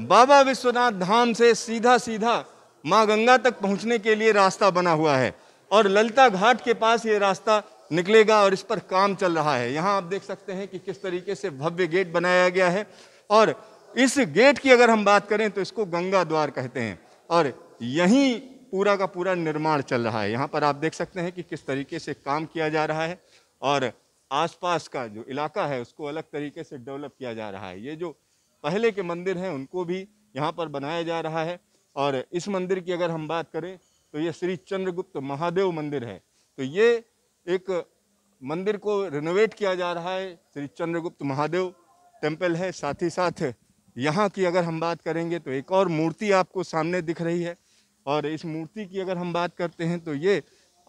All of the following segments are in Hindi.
बाबा विश्वनाथ धाम से सीधा सीधा माँ गंगा तक पहुँचने के लिए रास्ता बना हुआ है और ललिता घाट के पास ये रास्ता निकलेगा और इस पर काम चल रहा है यहाँ आप देख सकते हैं कि किस तरीके से भव्य गेट बनाया गया है और इस गेट की अगर हम बात करें तो इसको गंगा द्वार कहते हैं और यहीं पूरा का पूरा निर्माण चल रहा है यहाँ पर आप देख सकते हैं कि किस तरीके से काम किया जा रहा है और आसपास का जो इलाका है उसको अलग तरीके से डेवलप किया जा रहा है ये जो पहले के मंदिर हैं उनको भी यहाँ पर बनाया जा रहा है और इस मंदिर की अगर हम बात करें तो ये श्री चंद्रगुप्त महादेव मंदिर है तो ये एक मंदिर को रिनोवेट किया जा रहा है श्री चंद्रगुप्त महादेव टेम्पल है साथ ही साथ यहाँ की अगर हम बात करेंगे तो एक और मूर्ति आपको सामने दिख रही है और इस मूर्ति की अगर हम बात करते हैं तो ये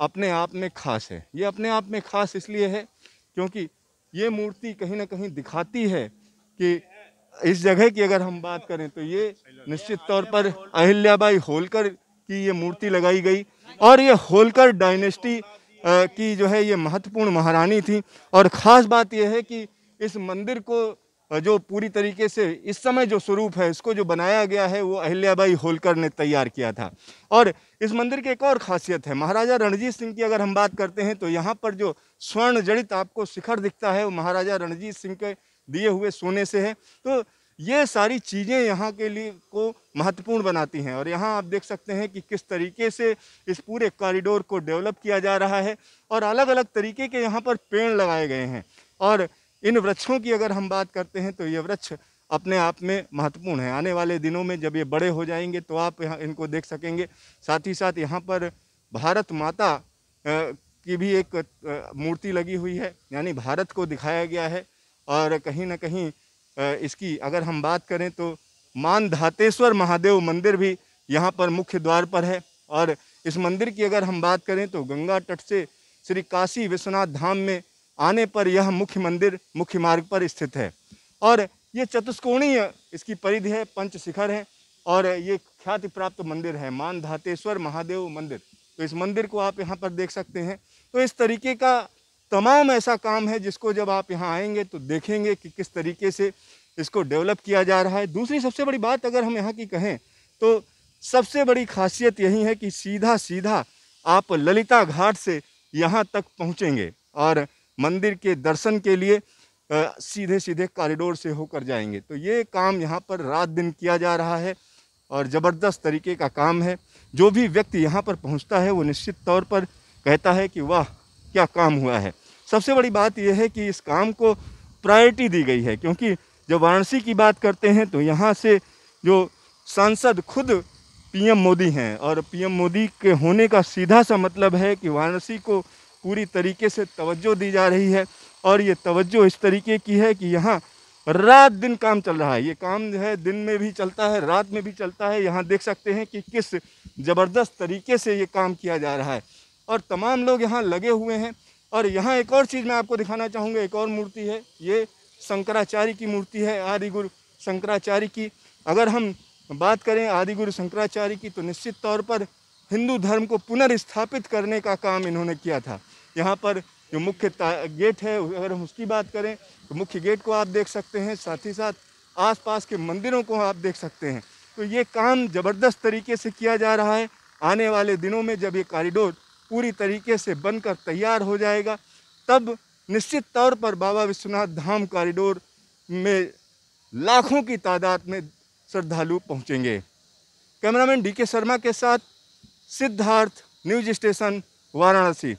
अपने आप में खास है ये अपने आप में खास इसलिए है क्योंकि ये मूर्ति कहीं ना कहीं दिखाती है कि इस जगह की अगर हम बात करें तो ये निश्चित तौर पर अहिल्याबाई होलकर की ये मूर्ति लगाई गई और ये होलकर डायनेस्टी की जो है ये महत्वपूर्ण महारानी थी और ख़ास बात यह है कि इस मंदिर को जो पूरी तरीके से इस समय जो स्वरूप है इसको जो बनाया गया है वो अहिल्याबाई होलकर ने तैयार किया था और इस मंदिर की एक और खासियत है महाराजा रणजीत सिंह की अगर हम बात करते हैं तो यहाँ पर जो स्वर्ण जड़ित आपको शिखर दिखता है वो महाराजा रणजीत सिंह के दिए हुए सोने से है तो ये सारी चीज़ें यहाँ के लिए को महत्वपूर्ण बनाती हैं और यहाँ आप देख सकते हैं कि किस तरीके से इस पूरे कॉरिडोर को डेवलप किया जा रहा है और अलग अलग तरीके के यहाँ पर पेड़ लगाए गए हैं और इन वृक्षों की अगर हम बात करते हैं तो ये वृक्ष अपने आप में महत्वपूर्ण है आने वाले दिनों में जब ये बड़े हो जाएंगे तो आप यहाँ इनको देख सकेंगे साथ ही साथ यहाँ पर भारत माता की भी एक मूर्ति लगी हुई है यानी भारत को दिखाया गया है और कहीं ना कहीं इसकी अगर हम बात करें तो मान धातेश्वर महादेव मंदिर भी यहाँ पर मुख्य द्वार पर है और इस मंदिर की अगर हम बात करें तो गंगा तट से श्री काशी विश्वनाथ धाम में आने पर यह मुख्य मंदिर मुख्य मार्ग पर स्थित है और ये चतुष्कोणीय इसकी परिधि है पंच शिखर है और ये ख्याति प्राप्त मंदिर है मान धातेश्वर महादेव मंदिर तो इस मंदिर को आप यहाँ पर देख सकते हैं तो इस तरीके का तमाम ऐसा काम है जिसको जब आप यहाँ आएंगे तो देखेंगे कि किस तरीके से इसको डेवलप किया जा रहा है दूसरी सबसे बड़ी बात अगर हम यहाँ की कहें तो सबसे बड़ी खासियत यही है कि सीधा सीधा आप ललिता घाट से यहाँ तक पहुँचेंगे और मंदिर के दर्शन के लिए आ, सीधे सीधे कॉरिडोर से होकर जाएंगे तो ये काम यहाँ पर रात दिन किया जा रहा है और ज़बरदस्त तरीके का काम है जो भी व्यक्ति यहाँ पर पहुँचता है वो निश्चित तौर पर कहता है कि वाह क्या काम हुआ है सबसे बड़ी बात यह है कि इस काम को प्रायोरिटी दी गई है क्योंकि जब वाराणसी की बात करते हैं तो यहाँ से जो सांसद खुद पीएम मोदी हैं और पीएम मोदी के होने का सीधा सा मतलब है कि वाराणसी को पूरी तरीके से तवज्जो दी जा रही है और ये तवज्जो इस तरीके की है कि यहाँ रात दिन काम चल रहा है ये काम जो है दिन में भी चलता है रात में भी चलता है यहाँ देख सकते हैं कि किस ज़बरदस्त तरीके से ये काम किया जा रहा है और तमाम लोग यहाँ लगे हुए हैं और यहाँ एक और चीज़ मैं आपको दिखाना चाहूँगा एक और मूर्ति है ये शंकराचार्य की मूर्ति है आदि गुरु शंकराचार्य की अगर हम बात करें आदि गुरु शंकराचार्य की तो निश्चित तौर पर हिंदू धर्म को पुनर्स्थापित करने का काम इन्होंने किया था यहाँ पर जो मुख्य गेट है अगर हम उसकी बात करें तो मुख्य गेट को आप देख सकते हैं साथ ही साथ आसपास के मंदिरों को आप देख सकते हैं तो ये काम ज़बरदस्त तरीके से किया जा रहा है आने वाले दिनों में जब ये कॉरिडोर पूरी तरीके से बनकर तैयार हो जाएगा तब निश्चित तौर पर बाबा विश्वनाथ धाम कॉरिडोर में लाखों की तादाद में श्रद्धालु पहुंचेंगे कैमरामैन डीके शर्मा के साथ सिद्धार्थ न्यूज स्टेशन वाराणसी